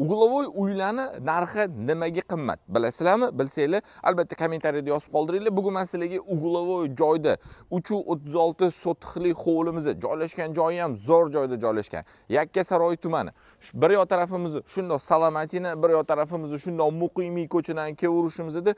uglavoy uylarni narxi nimaga qimmat bilasizlarmi bilsanglar albatta kommentariyada yozib qoldiringlar bugun man sizlarga uglavoy joyda uch o'ttiz olti sotixli hovlimiz joylashgan joyi ham zo'r joyda joylashgan yakkasaroy tumani bir yoq tarafimizni shundoq salomatina bir yoq tarafimizni shundoq muqimiy ko'chadan kelaverishimiz edi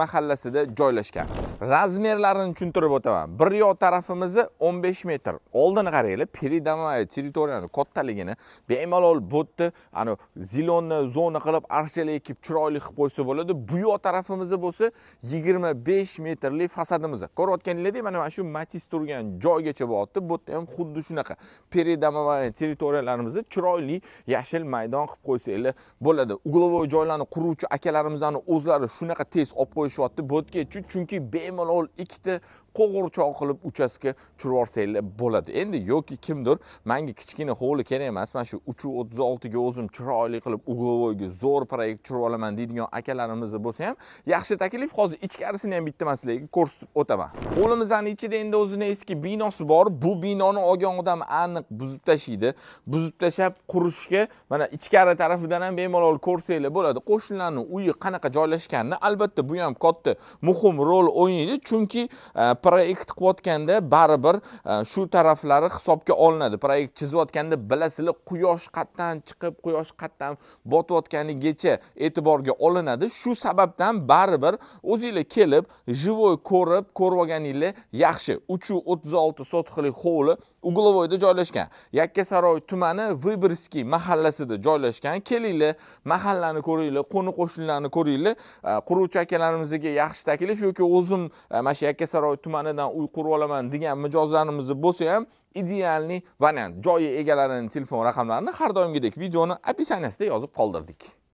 mahallasida joylashgan razmerlarini tushuntirib o'taman bir yoq tarafimizni 15 metr oldini qaranglar передовая территорияni kattaligini bemalol bo'tni ani зеленый zona qilib archalar ekib chiroyli qilib qo'ysa bo'ladi bu yoq tarafimizni bo'lsa 25 metrli fasadimiz ko'rayotganinglardek mana shu matis turgan joygacha boryapti bu yerda ham xuddi shunaqa передовая territoriyalarimizni chiroyli yashil maydon qilib qo'ysanglar bo'ladi угловой joylarni quruvchi akalarimizni o'zlari shunaqa tez olib qo'yishyapti bo'tga uchun chunki bemalol ikkita qo'g'irchoq qilib uchastka tushirib yuborsanglar bo'ladi endi yoki kimdir manga kichkina hovli kerak emas mana shu uch o'ttiz oltiga o'zim chiroyli qilib угловойga zo'r proyekt tushirib olaman deydigan akalarimiz bo'lsa ham yaxshi taklif hozir ichkarisini ham bitta man sizlarga ko'rsatib o'taman hovlimizni ichida endi o'zini eski binosi bor bu binoni olgan odam aniq buzib tashlaydi buzib tashlab qilib qurishga mana ichkari tarafidan ham bemalol ko'rsanglar bo'ladi qo'shnilarni uyi qanaqa joylashganini albatta bu ham katta muhim rol o'ynaydi chunki e, proyekt qilayotganda baribir e, shu taraflari hisobga olinadi proyekt chizayotganda bilasizlar quyosh qayerdan chiqib quyosh qayerdan botayotganigacha e'tiborga olinadi shu sababdan baribir o'zinglar kelib живой ko'rib ko'rib olganinglar yaxshi uch yuz o'ttiz olti sotixli hovli uglavoyda joylashgan yakkasaroy tumani вы noyibirskiy mahallasida joylashgan kelinglar mahallani ko'ringlar qo'ni qo'shnilarni ko'ringlar quruvchi akalarimizga yaxshi taklif yoki o'zim e, mana shu yakkasaroy tumanidan uy qurib olaman degan mijozlarimiz bo'lsa ham idealniy variant joyi egalarini telefon raqamlarini har doimgidek videoni описаниясida yozib qoldirdik